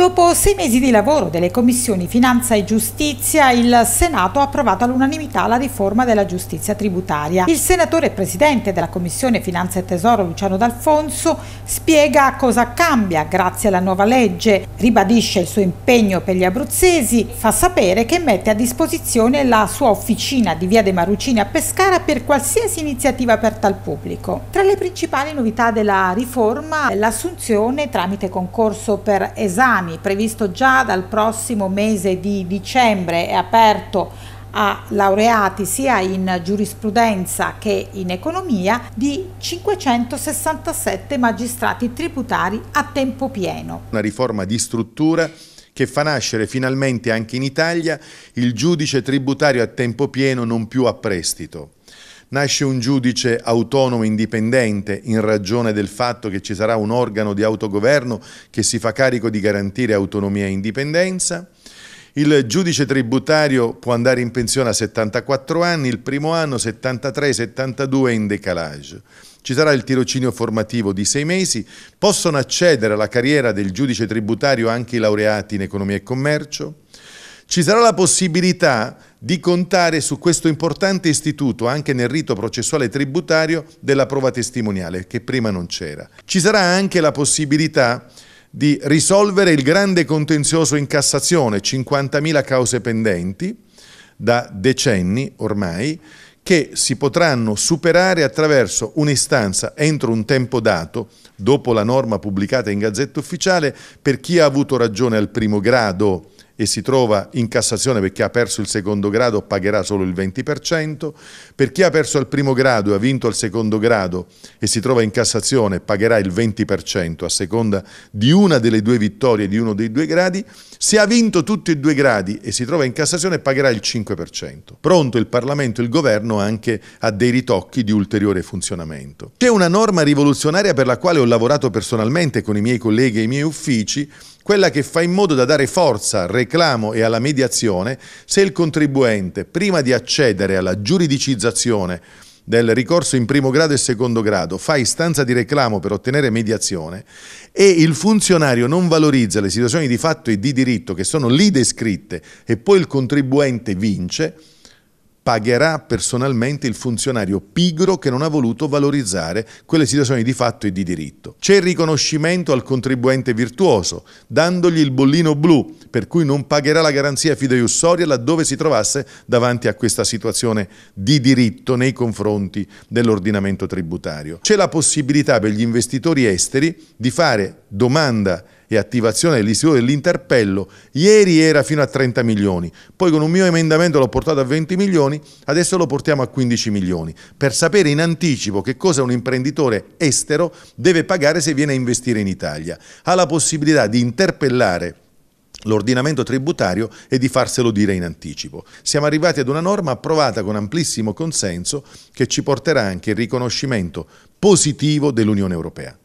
Dopo sei mesi di lavoro delle commissioni Finanza e Giustizia, il Senato ha approvato all'unanimità la riforma della giustizia tributaria. Il senatore e presidente della commissione Finanza e Tesoro, Luciano D'Alfonso, spiega cosa cambia grazie alla nuova legge, ribadisce il suo impegno per gli abruzzesi, fa sapere che mette a disposizione la sua officina di via De Marucini a Pescara per qualsiasi iniziativa aperta al pubblico. Tra le principali novità della riforma, l'assunzione tramite concorso per esami esami, previsto già dal prossimo mese di dicembre, è aperto a laureati sia in giurisprudenza che in economia di 567 magistrati tributari a tempo pieno. Una riforma di struttura che fa nascere finalmente anche in Italia il giudice tributario a tempo pieno non più a prestito. Nasce un giudice autonomo e indipendente in ragione del fatto che ci sarà un organo di autogoverno che si fa carico di garantire autonomia e indipendenza. Il giudice tributario può andare in pensione a 74 anni, il primo anno 73, 72 in decalage. Ci sarà il tirocinio formativo di sei mesi, possono accedere alla carriera del giudice tributario anche i laureati in economia e commercio. Ci sarà la possibilità di contare su questo importante istituto anche nel rito processuale tributario della prova testimoniale, che prima non c'era. Ci sarà anche la possibilità di risolvere il grande contenzioso in Cassazione, 50.000 cause pendenti da decenni ormai, che si potranno superare attraverso un'istanza entro un tempo dato, dopo la norma pubblicata in Gazzetta Ufficiale, per chi ha avuto ragione al primo grado e si trova in Cassazione perché ha perso il secondo grado pagherà solo il 20%, per chi ha perso al primo grado e ha vinto al secondo grado e si trova in Cassazione pagherà il 20% a seconda di una delle due vittorie di uno dei due gradi, se ha vinto tutti e due gradi e si trova in Cassazione pagherà il 5%. Pronto il Parlamento e il Governo anche a dei ritocchi di ulteriore funzionamento. C'è una norma rivoluzionaria per la quale ho lavorato personalmente con i miei colleghi e i miei uffici quella che fa in modo da dare forza al reclamo e alla mediazione se il contribuente, prima di accedere alla giuridicizzazione del ricorso in primo grado e secondo grado, fa istanza di reclamo per ottenere mediazione e il funzionario non valorizza le situazioni di fatto e di diritto che sono lì descritte e poi il contribuente vince, pagherà personalmente il funzionario pigro che non ha voluto valorizzare quelle situazioni di fatto e di diritto. C'è il riconoscimento al contribuente virtuoso, dandogli il bollino blu, per cui non pagherà la garanzia fideiussoria laddove si trovasse davanti a questa situazione di diritto nei confronti dell'ordinamento tributario. C'è la possibilità per gli investitori esteri di fare domanda e attivazione dell'istituto dell'interpello. Ieri era fino a 30 milioni, poi con un mio emendamento l'ho portato a 20 milioni, adesso lo portiamo a 15 milioni, per sapere in anticipo che cosa un imprenditore estero deve pagare verificare se viene a investire in Italia, ha la possibilità di interpellare l'ordinamento tributario e di farselo dire in anticipo. Siamo arrivati ad una norma approvata con amplissimo consenso che ci porterà anche il riconoscimento positivo dell'Unione Europea.